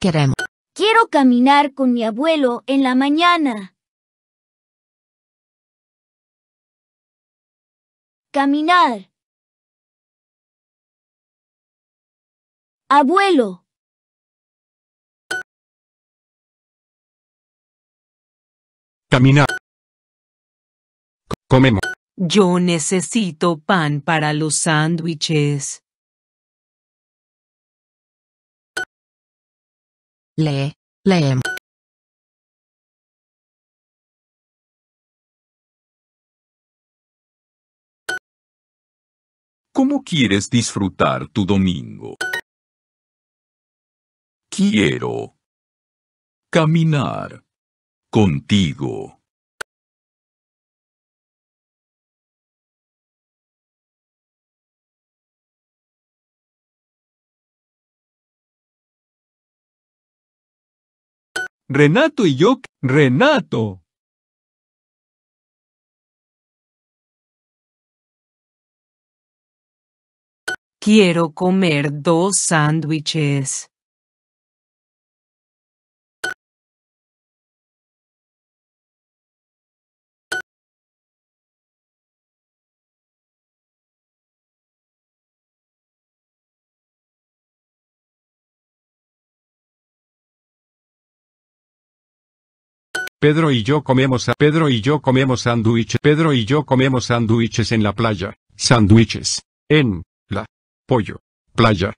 queremos. Quiero caminar con mi abuelo en la mañana. Caminar. Abuelo. Caminar. Comemos. Yo necesito pan para los sándwiches. Lee, ¿Cómo quieres disfrutar tu domingo? Quiero caminar contigo. Renato y yo, Renato. Quiero comer dos sándwiches. Pedro y yo comemos a Pedro y yo comemos sándwiches. Pedro y yo comemos sándwiches en la playa. Sándwiches. En la pollo. Playa.